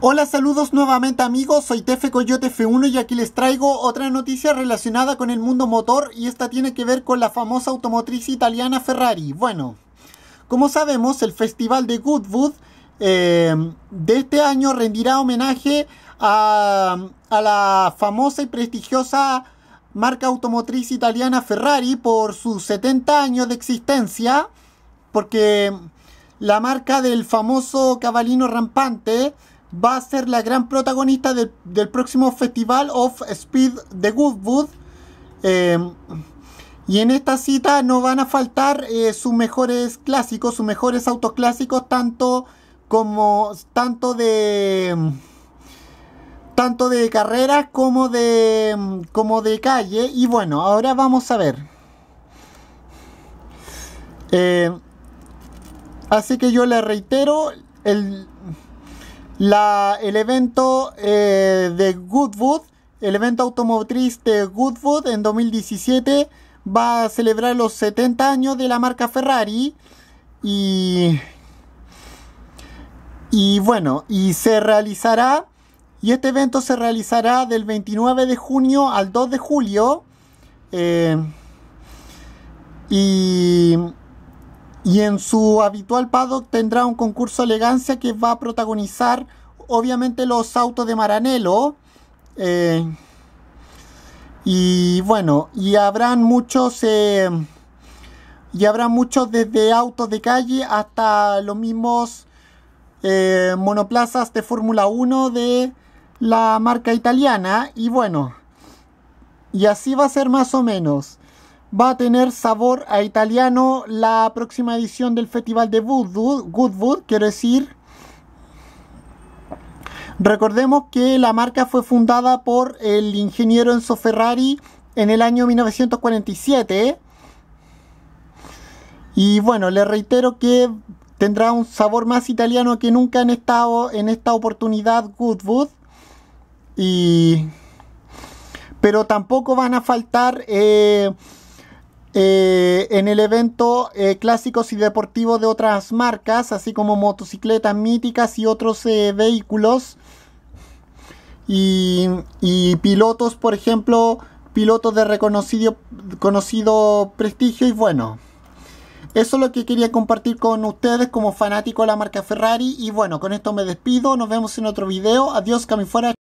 Hola, saludos nuevamente amigos, soy Tefe Coyote F1 y aquí les traigo otra noticia relacionada con el mundo motor y esta tiene que ver con la famosa automotriz italiana Ferrari. Bueno, como sabemos, el festival de Goodwood eh, de este año rendirá homenaje a, a la famosa y prestigiosa marca automotriz italiana Ferrari por sus 70 años de existencia, porque la marca del famoso cabalino rampante va a ser la gran protagonista del, próximo Festival of Speed de Goodwood. Em, y en esta cita no van a faltar eh, sus mejores clásicos, sus mejores autos clásicos, tanto como tanto de em, tanto de carreras como de em, como de calle. Y bueno, ahora vamos a ver. así que yo le reitero el la, el evento eh, de Goodwood, el evento automotriz de Goodwood en 2017 va a celebrar los 70 años de la marca Ferrari y, y bueno, y se realizará, y este evento se realizará del 29 de junio al 2 de julio. Eh, y y en su habitual paddock tendrá un concurso elegancia que va a protagonizar obviamente los autos de Maranello. Eh, y bueno, y habrán muchos... Eh, y habrá muchos desde autos de calle hasta los mismos eh, monoplazas de Fórmula 1 de la marca italiana. Y bueno, y así va a ser más o menos va a tener sabor a italiano la próxima edición del Festival de Goodwood, Goodwood quiero decir. Recordemos que la marca fue fundada por el ingeniero Enzo Ferrari en el año 1947. Y bueno, le reitero que tendrá un sabor más italiano que nunca en esta, en esta oportunidad Goodwood. Y, pero tampoco van a faltar eh, eh, en el evento eh, clásicos y deportivos de otras marcas, así como motocicletas míticas y otros eh, vehículos. Y, pilotos, por ejemplo, pilotos de reconocido conocido prestigio y bueno. Eso es lo que quería compartir con ustedes como fanático de la marca Ferrari. Y bueno, con esto me despido. Nos vemos en otro video. Adiós, que